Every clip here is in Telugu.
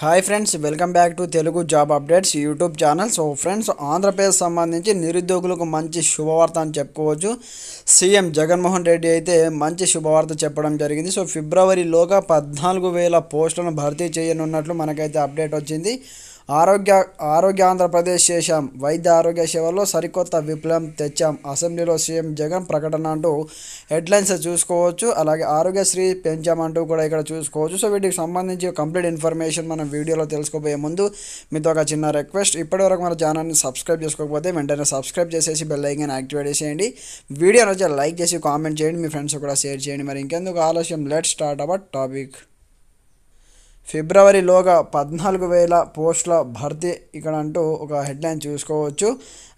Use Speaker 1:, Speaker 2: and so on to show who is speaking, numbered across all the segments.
Speaker 1: hi friends welcome back to Telugu job updates YouTube channel so friends Andhra Pradesh సంబంధించి నిరుద్యోగులకు మంచి శుభవార్త అని చెప్పుకోవచ్చు సీఎం జగన్మోహన్ రెడ్డి అయితే మంచి శుభవార్త చెప్పడం జరిగింది సో ఫిబ్రవరిలోగా పద్నాలుగు వేల పోస్టులను భర్తీ చేయనున్నట్లు మనకైతే అప్డేట్ వచ్చింది ఆరోగ్య ఆరోగ్య ఆంధ్రప్రదేశ్ చేశాం వైద్య ఆరోగ్య సేవల్లో సరికొత్త విప్లవం తెచ్చాం అసెంబ్లీలో సీఎం జగన్ ప్రకటన అంటూ హెడ్లైన్స్ చూసుకోవచ్చు అలాగే ఆరోగ్యశ్రీ పెంచామంటూ కూడా ఇక్కడ చూసుకోవచ్చు సో వీటికి సంబంధించి కంప్లీట్ ఇన్ఫర్మేషన్ మనం వీడియోలో తెలుసుకోబోయే ముందు మీతో ఒక చిన్న రిక్వెస్ట్ ఇప్పటివరకు మన ఛానల్ని సబ్స్క్రైబ్ చేసుకోకపోతే వెంటనే సబ్స్క్రైబ్ చేసేసి బెల్ ఐకాన్ యాక్టివేట్ చేసేయండి వీడియోని వచ్చి లైక్ చేసి కామెంట్ చేయండి మీ ఫ్రెండ్స్ కూడా షేర్ చేయండి మరి ఇంకెందుకు ఆలస్యం లెట్ స్టార్ట్ అవర్ టాపిక్ ఫిబ్రవరిలోగా పద్నాలుగు వేల పోస్టుల భర్తీ ఇక్కడ అంటూ ఒక హెడ్లైన్ చూసుకోవచ్చు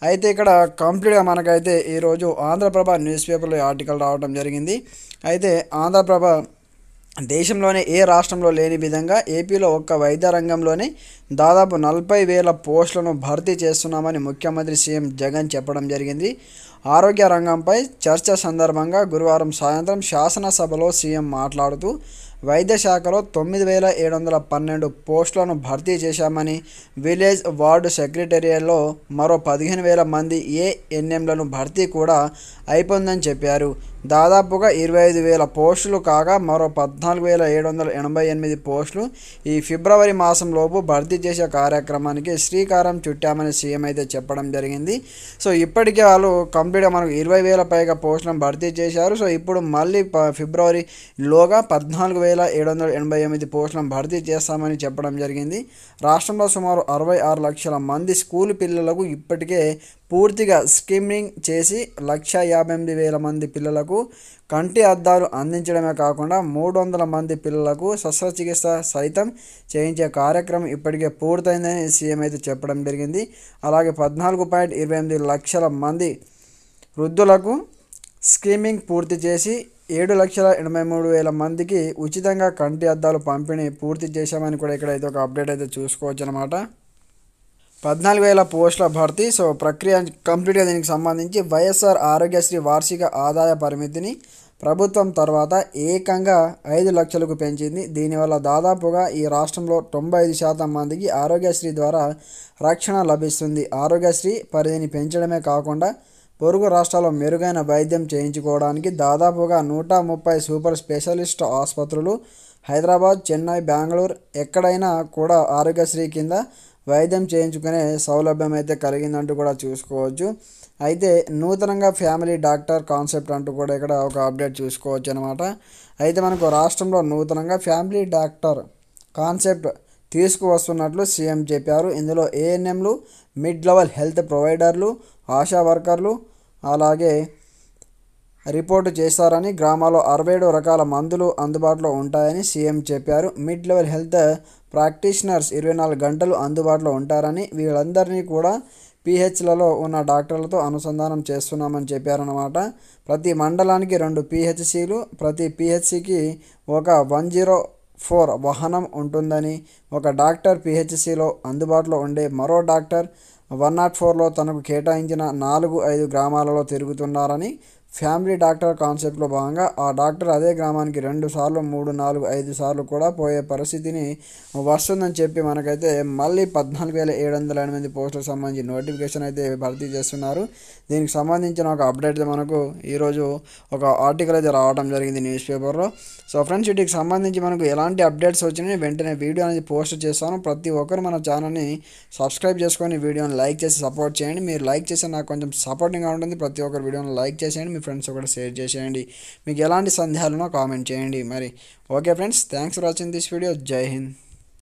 Speaker 1: అయితే ఇక్కడ కంప్లీట్గా మనకైతే ఈరోజు ఆంధ్రప్రభ న్యూస్ పేపర్లో ఆర్టికల్ రావడం జరిగింది అయితే ఆంధ్రప్రభ దేశంలోనే ఏ రాష్ట్రంలో లేని విధంగా ఏపీలో ఒక్క వైద్య రంగంలోనే దాదాపు నలభై వేల పోస్టులను భర్తీ చేస్తున్నామని ముఖ్యమంత్రి సీఎం జగన్ చెప్పడం జరిగింది ఆరోగ్య రంగంపై చర్చ సందర్భంగా గురువారం సాయంత్రం శాసనసభలో సీఎం మాట్లాడుతూ వైద్య శాఖలో తొమ్మిది వేల ఏడు వందల పన్నెండు పోస్టులను భర్తీ చేశామని విలేజ్ వార్డు సెక్రటేరియట్లో మరో పదిహేను వేల మంది ఏఎన్ఎంలను భర్తీ కూడా అయిపోయిందని చెప్పారు దాదాపుగా ఇరవై ఐదు వేల పోస్టులు కాగా మరో పద్నాలుగు వేల ఏడు వందల ఎనభై ఎనిమిది పోస్టులు ఈ ఫిబ్రవరి మాసంలోపు భర్తీ చేసే కార్యక్రమానికి శ్రీకారం చుట్టామని సీఎం అయితే చెప్పడం జరిగింది సో ఇప్పటికే వాళ్ళు కంప్లీట్గా మనకు ఇరవై వేల పైగా పోస్టులను భర్తీ చేశారు సో ఇప్పుడు మళ్ళీ ఫిబ్రవరిలోగా పద్నాలుగు వేల ఏడు వందల ఎనభై ఎనిమిది పోస్టులను భర్తీ చేస్తామని చెప్పడం జరిగింది రాష్ట్రంలో సుమారు అరవై ఆరు లక్షల మంది స్కూల్ పిల్లలకు ఇప్పటికే పూర్తిగా స్కిమ్మింగ్ చేసి లక్ష యాభై ఎనిమిది వేల మంది పిల్లలకు కంటి అద్దాలు అందించడమే కాకుండా మూడు వందల మంది పిల్లలకు శస్త్రచికిత్స సైతం చేయించే కార్యక్రమం ఇప్పటికే పూర్తయిందని సీఎం అయితే చెప్పడం జరిగింది అలాగే పద్నాలుగు పాయింట్ ఇరవై ఎనిమిది లక్షల మంది వృద్ధులకు స్కీమింగ్ పూర్తి చేసి ఏడు లక్షల ఎనభై మూడు వేల మందికి ఉచితంగా కంటి అద్దాలు పంపిణీ పూర్తి చేశామని కూడా ఇక్కడైతే ఒక అప్డేట్ అయితే చూసుకోవచ్చు అనమాట పద్నాలుగు వేల పోస్టుల భర్తీ సో ప్రక్రియ కంప్లీట్గా దీనికి సంబంధించి వైఎస్ఆర్ ఆరోగ్యశ్రీ వార్షిక ఆదాయ పరిమితిని ప్రభుత్వం తర్వాత ఏకంగా ఐదు లక్షలకు పెంచింది దీనివల్ల దాదాపుగా ఈ రాష్ట్రంలో తొంభై ఐదు శాతం మందికి ఆరోగ్యశ్రీ ద్వారా రక్షణ లభిస్తుంది ఆరోగ్యశ్రీ పరిధిని పెంచడమే కాకుండా పొరుగు రాష్ట్రాల్లో మెరుగైన వైద్యం చేయించుకోవడానికి దాదాపుగా నూట ముప్పై సూపర్ స్పెషలిస్ట్ ఆసుపత్రులు హైదరాబాద్ చెన్నై బెంగళూరు ఎక్కడైనా కూడా ఆరోగ్యశ్రీ కింద వైద్యం చేయించుకునే సౌలభ్యం అయితే కలిగిందంటూ కూడా చూసుకోవచ్చు అయితే నూతనంగా ఫ్యామిలీ డాక్టర్ కాన్సెప్ట్ అంటూ కూడా ఇక్కడ ఒక అప్డేట్ చూసుకోవచ్చు అనమాట అయితే మనకు రాష్ట్రంలో నూతనంగా ఫ్యామిలీ డాక్టర్ కాన్సెప్ట్ తీసుకువస్తున్నట్లు సీఎం చెప్పారు ఇందులో ఏఎన్ఎంలు మిడ్ లెవెల్ హెల్త్ ప్రొవైడర్లు ఆశా వర్కర్లు అలాగే రిపోర్టు చేశారని గ్రామాల్లో అరవై ఏడు రకాల మందులు అందుబాటులో ఉంటాయని సీఎం చెప్పారు మిడ్ లెవెల్ హెల్త్ ప్రాక్టీషనర్స్ ఇరవై నాలుగు గంటలు అందుబాటులో ఉంటారని వీళ్ళందరినీ కూడా పీహెచ్లలో ఉన్న డాక్టర్లతో అనుసంధానం చేస్తున్నామని చెప్పారన్నమాట ప్రతి మండలానికి రెండు పీహెచ్సీలు ప్రతి పీహెచ్సికి ఒక వన్ జీరో ఫోర్ వాహనం ఉంటుందని ఒక డాక్టర్ పీహెచ్సిలో అందుబాటులో ఉండే మరో డాక్టర్ వన్ నాట్ ఫోర్లో తనకు కేటాయించిన నాలుగు ఐదు గ్రామాలలో తిరుగుతున్నారని ఫ్యామిలీ డాక్టర్ కాన్సెప్ట్లో భాగంగా ఆ డాక్టర్ అదే గ్రామానికి రెండు సార్లు మూడు నాలుగు ఐదు సార్లు కూడా పోయే పరిస్థితిని వస్తుందని చెప్పి మనకైతే మళ్ళీ పద్నాలుగు వేల ఏడు వందల ఎనిమిది పోస్టులకు సంబంధించి నోటిఫికేషన్ అయితే భర్తీ చేస్తున్నారు దీనికి సంబంధించిన ఒక అప్డేట్ మనకు ఈరోజు ఒక ఆర్టికల్ అయితే రావడం జరిగింది న్యూస్ పేపర్లో సో ఫ్రెండ్స్ వీటికి సంబంధించి మనకు ఎలాంటి అప్డేట్స్ వచ్చినాయి వెంటనే వీడియో అనేది పోస్ట్ చేస్తాను ప్రతి ఒక్కరు మన ఛానల్ని సబ్స్క్రైబ్ చేసుకొని వీడియోని లైక్ చేసి సపోర్ట్ చేయండి మీరు లైక్ చేస్తే నాకు కొంచెం సపోర్టింగ్గా ఉంటుంది ప్రతి ఒక్కరు వీడియోని లైక్ చేసేయండి మీ ఫ్రెండ్స్ కూడా షేర్ చేసేయండి మీకు ఎలాంటి సందేహాలను కామెంట్ చేయండి మరి okay friends thanks for watching this video జై హింద్